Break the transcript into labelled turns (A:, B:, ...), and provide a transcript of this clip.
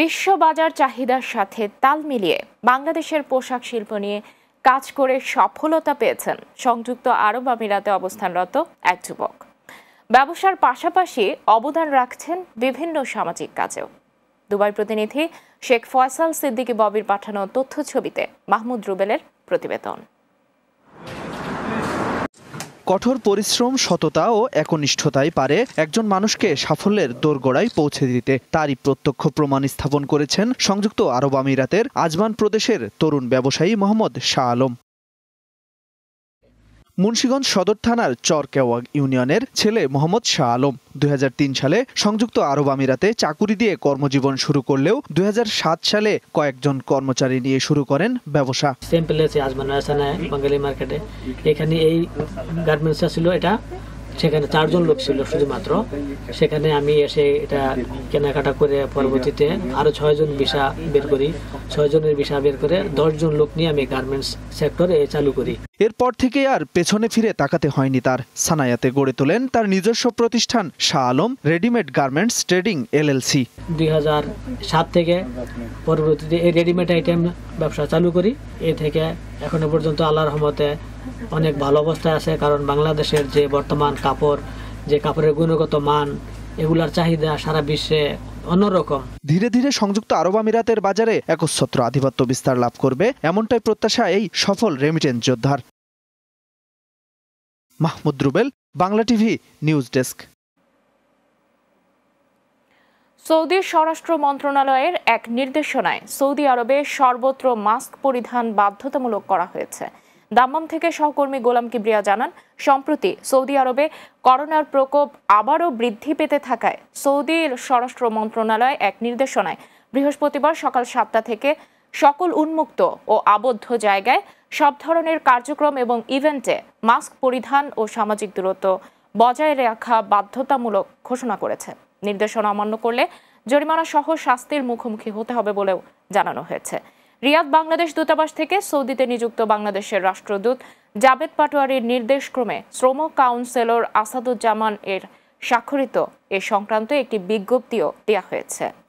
A: বিশ্ববাজার চাহিদার সাথে তাল মিলিয়ে বাংলাদেশের পোশাক শিল্প নিয়ে কাজ করে সফলতা পেয়েছেন সংযুক্ত আরব আমিরাতে অবস্থানরত এক যুবক ব্যবসার পাশাপাশি অবদান রাখছেন বিভিন্ন সামাজিক কাজেও দুবাই প্রতিনিধি শেখ ফয়সাল সিদ্দিকী ববির পাঠানো ছবিতে মাহমুদ রুবেলের প্রতিবেদন
B: কঠোর পরিশ্রম সততা ও একনিষ্ঠতাই পারে একজন মানুষকে সাফল্যের দোরগোড়ায় পৌঁছে দিতে তারই প্রত্যক্ষ প্রমাণ স্থাপন করেছেন সংযুক্ত আরব আমিরাতের আজমান প্রদেশের তরুণ ব্যবসায়ী মোহাম্মদ শাহ আলম মুন্সীগঞ্জ সদর থানার চরকেওয়া ইউনিয়নের ছেলে মোহাম্মদ শাহ আলম দুই সালে সংযুক্ত আরব আমিরাতে চাকুরি দিয়ে কর্মজীবন শুরু করলেও দুই সালে কয়েকজন কর্মচারী নিয়ে শুরু করেন ব্যবসা
C: বাঙালি মার্কেটে এখানে এই গার্মেন্টসটা ছিল এটা সেখানে চারজন লোক ছিল শুধুমাত্র সেখানে আমি এসে এটা কেনাকাটা করে পরবর্তীতে আরও ছয়জন ভিসা বের করি ছয়জনের ভিসা বের করে দশজন লোক নিয়ে আমি গার্মেন্টস সেক্টরে চালু করি
B: এরপর থেকে আর পেছনে ফিরে তাকাতে হয়নি তার সানায়াতে গড়ে তোলেন তার নিজস্ব প্রতিষ্ঠান Shah Alam readymade garments trading LLC
C: দুই সাত থেকে পরবর্তীতে এই রেডিমেড আইটেম ব্যবসা চালু করি এ থেকে এখনো পর্যন্ত আল্লাহর রহমতে অনেক ভালো অবস্থায় আছে কারণ বাংলাদেশের যে বর্তমান কাপড় যে কাপড়ের গুণগত মান এগুলার চাহিদা সারা বিশ্বে অন্যরকম
B: ধীরে ধীরে সংযুক্ত আরব আমিরাতের বাজারে একচ্ছত্র আধিপত্য বিস্তার লাভ করবে এমনটাই প্রত্যাশা এই সফল রেমিটেন্স যোদ্ধার Mahmud Rubel Bangla TV news desk
A: Saudi স্বরাষ্ট্র মন্ত্রণালয়ের এক নির্দেশনায় সৌদি আরবে সর্বত্র মাস্ক পরিধান বাধ্যতামূলক করা হয়েছে দাম্মাম থেকে সহকর্মী গোলাম কিবরিয়া জানান সম্প্রতি সৌদি আরবে করোনার প্রকোপ আবারও বৃদ্ধি পেতে থাকায় সৌদির স্বরাষ্ট্র মন্ত্রণালয় এক নির্দেশনায় বৃহস্পতিবার সকাল সাতটা থেকে সকল উন্মুক্ত ও আবদ্ধ জায়গায় সব ধরনের কার্যক্রম এবং ইভেন্টে মাস্ক পরিধান ও সামাজিক দূরত্ব বজায় রাখা বাধ্যতামূলক ঘোষণা করেছে নির্দেশনা অমান্য করলে জরিমানা সহ শাস্তির মুখোমুখি হতে হবে বলেও জানানো হয়েছে রিয়াদ বাংলাদেশ দূতাবাস থেকে সৌদিতে নিযুক্ত বাংলাদেশের রাষ্ট্রদূত জাবেদ পাটোয়ারির নির্দেশক্রমে শ্রম কাউন্সেলর আসাদুজ্জামান এর স্বাক্ষরিত এ সংক্রান্ত একটি বিজ্ঞপ্তিও দেওয়া হয়েছে